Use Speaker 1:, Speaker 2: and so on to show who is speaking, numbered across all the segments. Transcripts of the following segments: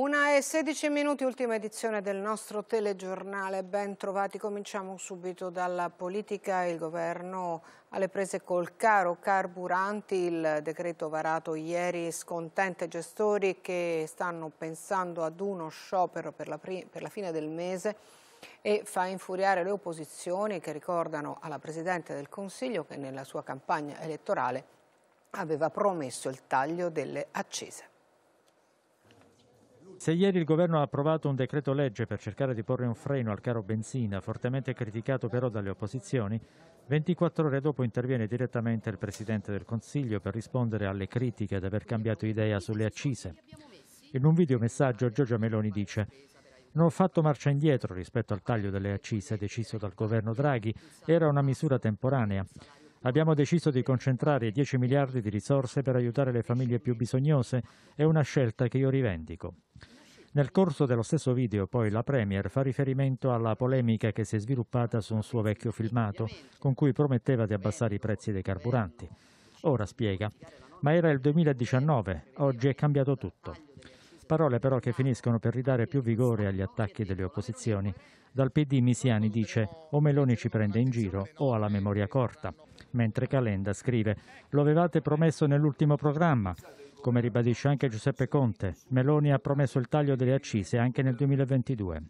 Speaker 1: Una e 16 minuti, ultima edizione del nostro telegiornale. Ben trovati, cominciamo subito dalla politica. Il governo alle prese col caro carburanti, il decreto varato ieri scontente gestori che stanno pensando ad uno sciopero per la, per la fine del mese e fa infuriare le opposizioni che ricordano alla Presidente del Consiglio che nella sua campagna elettorale aveva promesso il taglio delle accese.
Speaker 2: Se ieri il governo ha approvato un decreto legge per cercare di porre un freno al caro benzina, fortemente criticato però dalle opposizioni, 24 ore dopo interviene direttamente il Presidente del Consiglio per rispondere alle critiche ad aver cambiato idea sulle accise. In un videomessaggio Giorgia Meloni dice non ho fatto marcia indietro rispetto al taglio delle accise deciso dal governo Draghi, era una misura temporanea. Abbiamo deciso di concentrare 10 miliardi di risorse per aiutare le famiglie più bisognose, è una scelta che io rivendico. Nel corso dello stesso video poi la Premier fa riferimento alla polemica che si è sviluppata su un suo vecchio filmato con cui prometteva di abbassare i prezzi dei carburanti. Ora spiega, ma era il 2019, oggi è cambiato tutto. Parole però che finiscono per ridare più vigore agli attacchi delle opposizioni. Dal PD Misiani dice o Meloni ci prende in giro o ha la memoria corta mentre Calenda scrive «Lo avevate promesso nell'ultimo programma». Come ribadisce anche Giuseppe Conte, Meloni ha promesso il taglio delle accise anche nel 2022.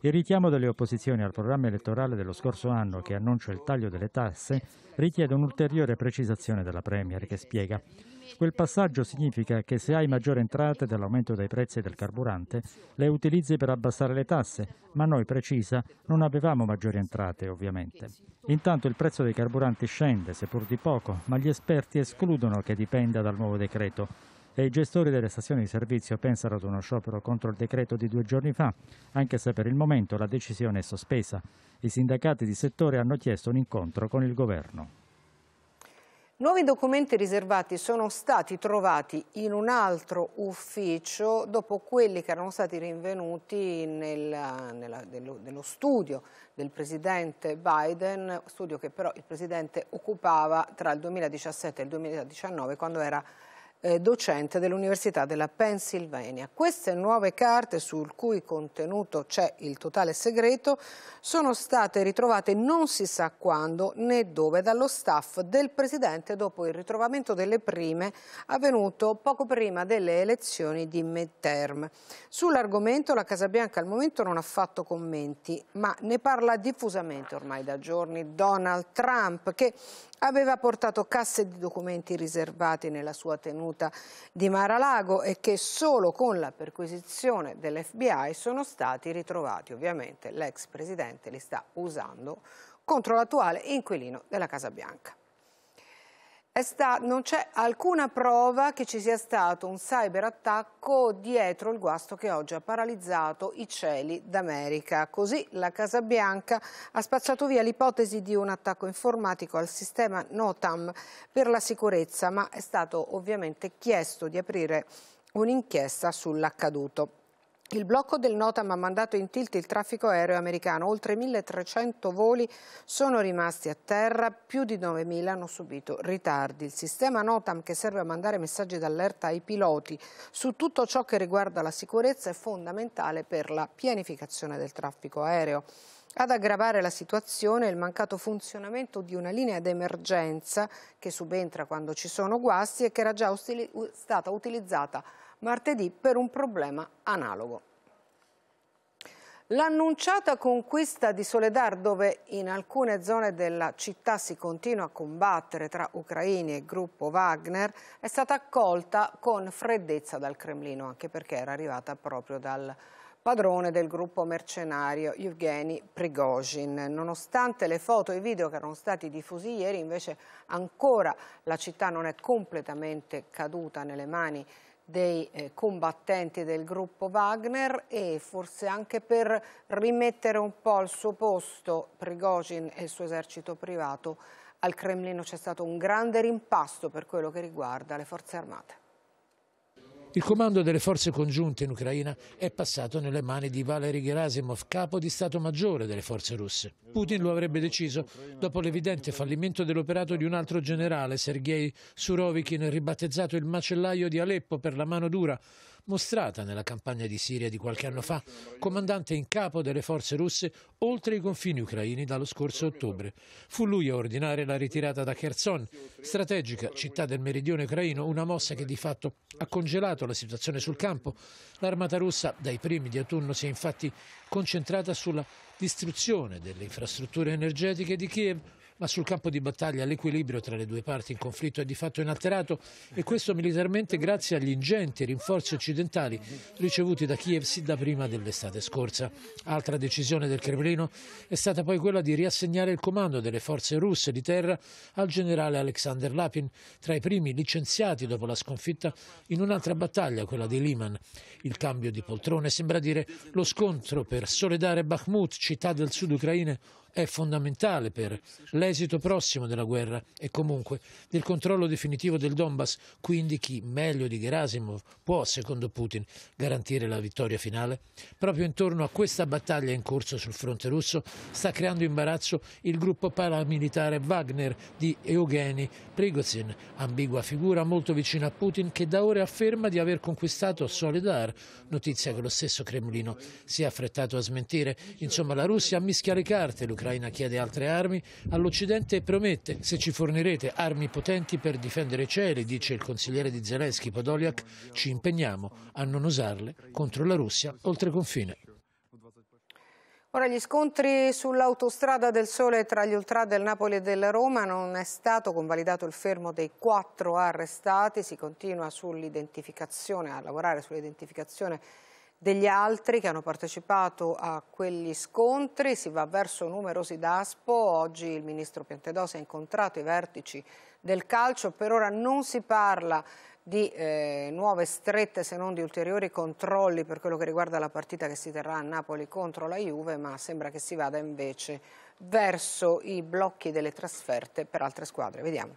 Speaker 2: Il richiamo delle opposizioni al programma elettorale dello scorso anno che annuncia il taglio delle tasse richiede un'ulteriore precisazione della Premier che spiega Quel passaggio significa che se hai maggiori entrate dall'aumento dei prezzi del carburante, le utilizzi per abbassare le tasse, ma noi, precisa, non avevamo maggiori entrate, ovviamente. Intanto il prezzo dei carburanti scende, seppur di poco, ma gli esperti escludono che dipenda dal nuovo decreto e i gestori delle stazioni di servizio pensano ad uno sciopero contro il decreto di due giorni fa, anche se per il momento la decisione è sospesa. I sindacati di settore hanno chiesto un incontro con il governo.
Speaker 1: Nuovi documenti riservati sono stati trovati in un altro ufficio dopo quelli che erano stati rinvenuti nel, nella, dello, dello studio del presidente Biden, studio che però il presidente occupava tra il 2017 e il 2019 quando era eh, docente dell'Università della Pennsylvania. Queste nuove carte, sul cui contenuto c'è il totale segreto, sono state ritrovate non si sa quando né dove dallo staff del Presidente dopo il ritrovamento delle prime avvenuto poco prima delle elezioni di midterm. Sull'argomento la Casa Bianca al momento non ha fatto commenti, ma ne parla diffusamente ormai da giorni Donald Trump, che aveva portato casse di documenti riservati nella sua tenuta di Maralago e che solo con la perquisizione dell'FBI sono stati ritrovati. Ovviamente l'ex presidente li sta usando contro l'attuale inquilino della Casa Bianca. Sta, non c'è alcuna prova che ci sia stato un cyberattacco dietro il guasto che oggi ha paralizzato i cieli d'America. Così la Casa Bianca ha spazzato via l'ipotesi di un attacco informatico al sistema NOTAM per la sicurezza, ma è stato ovviamente chiesto di aprire un'inchiesta sull'accaduto. Il blocco del Notam ha mandato in tilt il traffico aereo americano. Oltre 1.300 voli sono rimasti a terra, più di 9.000 hanno subito ritardi. Il sistema Notam, che serve a mandare messaggi d'allerta ai piloti su tutto ciò che riguarda la sicurezza, è fondamentale per la pianificazione del traffico aereo. Ad aggravare la situazione è il mancato funzionamento di una linea d'emergenza che subentra quando ci sono guasti e che era già stata utilizzata martedì per un problema analogo. L'annunciata conquista di Soledar, dove in alcune zone della città si continua a combattere tra ucraini e gruppo Wagner, è stata accolta con freddezza dal Cremlino, anche perché era arrivata proprio dal padrone del gruppo mercenario Yevgeny Prigozhin. Nonostante le foto e i video che erano stati diffusi ieri, invece ancora la città non è completamente caduta nelle mani dei eh, combattenti del gruppo Wagner e forse anche per rimettere un po' al suo posto Prigogine e il suo esercito privato al Cremlino c'è stato un grande rimpasto per quello che riguarda le forze armate.
Speaker 3: Il comando delle forze congiunte in Ucraina è passato nelle mani di Valery Gerasimov, capo di Stato Maggiore delle forze russe. Putin lo avrebbe deciso dopo l'evidente fallimento dell'operato di un altro generale, Sergei Surovikin, ribattezzato il macellaio di Aleppo per la mano dura, mostrata nella campagna di Siria di qualche anno fa, comandante in capo delle forze russe oltre i confini ucraini dallo scorso ottobre. Fu lui a ordinare la ritirata da Kherson, strategica città del meridione ucraino, una mossa che di fatto ha congelato la situazione sul campo. L'armata russa dai primi di autunno si è infatti concentrata sulla distruzione delle infrastrutture energetiche di Kiev ma sul campo di battaglia l'equilibrio tra le due parti in conflitto è di fatto inalterato e questo militarmente grazie agli ingenti rinforzi occidentali ricevuti da Kiev sin da prima dell'estate scorsa. Altra decisione del Cremlino è stata poi quella di riassegnare il comando delle forze russe di terra al generale Alexander Lapin, tra i primi licenziati dopo la sconfitta in un'altra battaglia, quella di Liman. Il cambio di poltrone sembra dire lo scontro per soledare Bakhmut, città del sud ucraina, è fondamentale per l'esito prossimo della guerra e comunque del controllo definitivo del Donbass, quindi chi meglio di Gerasimov può, secondo Putin, garantire la vittoria finale? Proprio intorno a questa battaglia in corso sul fronte russo sta creando imbarazzo il gruppo paramilitare Wagner di Eugeni Prigozhin, ambigua figura molto vicina a Putin che da ore afferma di aver conquistato Soledar, notizia che lo stesso Cremlino si è affrettato a smentire. Insomma, la Russia mischia le carte, l'Ucraina l'Ucraina chiede altre armi, all'Occidente promette se ci fornirete armi potenti per difendere i cieli, dice il consigliere di Zelensky Podoliak, ci impegniamo a non usarle contro la Russia oltre confine.
Speaker 1: Ora gli scontri sull'autostrada del Sole tra gli ultra del Napoli e della Roma non è stato convalidato il fermo dei quattro arrestati, si continua sull'identificazione, a lavorare sull'identificazione degli altri che hanno partecipato a quegli scontri, si va verso numerosi d'aspo, oggi il ministro Piantedosi ha incontrato i vertici del calcio, per ora non si parla di eh, nuove strette se non di ulteriori controlli per quello che riguarda la partita che si terrà a Napoli contro la Juve, ma sembra che si vada invece verso i blocchi delle trasferte per altre squadre. Vediamo.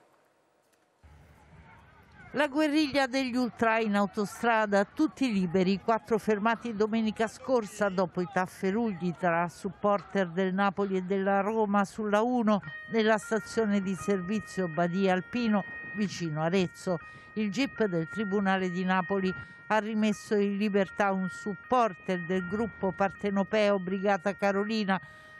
Speaker 4: La guerriglia degli ultra in autostrada, tutti liberi, quattro fermati domenica scorsa dopo i tafferugli tra supporter del Napoli e della Roma sulla 1 nella stazione di servizio Badia Alpino vicino Arezzo. Il GIP del Tribunale di Napoli ha rimesso in libertà un supporter del gruppo partenopeo Brigata Carolina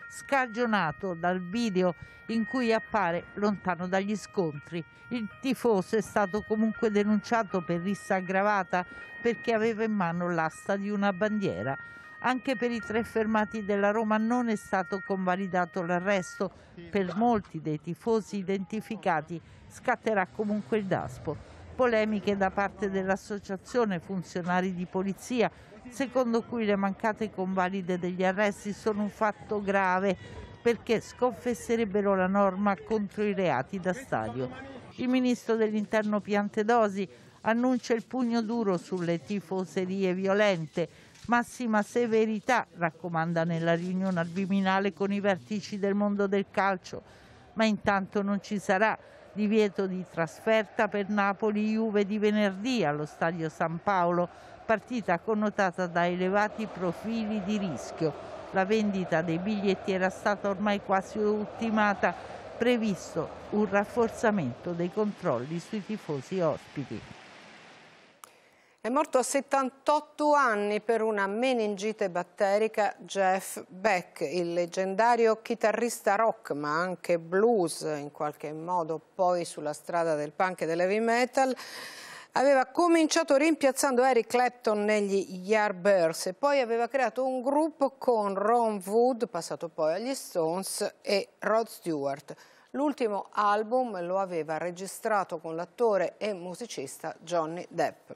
Speaker 4: scagionato dal video in cui appare lontano dagli scontri. Il tifoso è stato comunque denunciato per rissa aggravata perché aveva in mano l'asta di una bandiera. Anche per i tre fermati della Roma non è stato convalidato l'arresto. Per molti dei tifosi identificati scatterà comunque il DASPO polemiche da parte dell'associazione funzionari di polizia, secondo cui le mancate convalide degli arresti sono un fatto grave perché sconfesserebbero la norma contro i reati da stadio. Il ministro dell'interno Piantedosi annuncia il pugno duro sulle tifoserie violente. Massima severità raccomanda nella riunione al Viminale con i vertici del mondo del calcio. Ma intanto non ci sarà divieto di trasferta per Napoli Juve di venerdì allo Stadio San Paolo, partita connotata da elevati profili di rischio. La vendita dei biglietti era stata ormai quasi ultimata, previsto un rafforzamento dei controlli sui tifosi ospiti.
Speaker 1: È morto a 78 anni per una meningite batterica Jeff Beck, il leggendario chitarrista rock ma anche blues, in qualche modo poi sulla strada del punk e dell'heavy metal. Aveva cominciato rimpiazzando Eric Clapton negli Yardbirds e poi aveva creato un gruppo con Ron Wood, passato poi agli Stones, e Rod Stewart. L'ultimo album lo aveva registrato con l'attore e musicista Johnny Depp.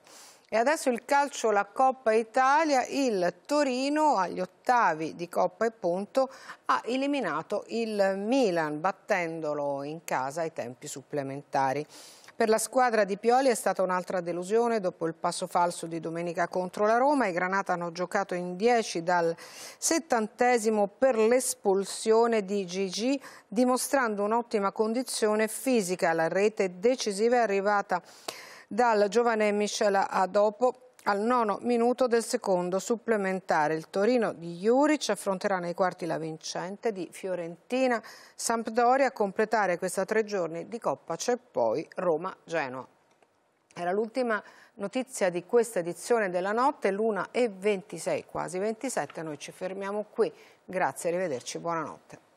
Speaker 1: E adesso il calcio, la Coppa Italia, il Torino agli ottavi di Coppa e punto ha eliminato il Milan battendolo in casa ai tempi supplementari. Per la squadra di Pioli è stata un'altra delusione dopo il passo falso di domenica contro la Roma. I Granata hanno giocato in 10 dal settantesimo per l'espulsione di Gigi, dimostrando un'ottima condizione fisica. La rete decisiva è arrivata dal giovane Michela Adopo al nono minuto del secondo supplementare. Il Torino di Juric affronterà nei quarti la vincente di Fiorentina. Sampdoria a completare questa tre giorni di Coppa c'è poi Roma-Genoa. Era l'ultima notizia di questa edizione della notte, l'una e 26, quasi 27. Noi ci fermiamo qui. Grazie, arrivederci, buonanotte.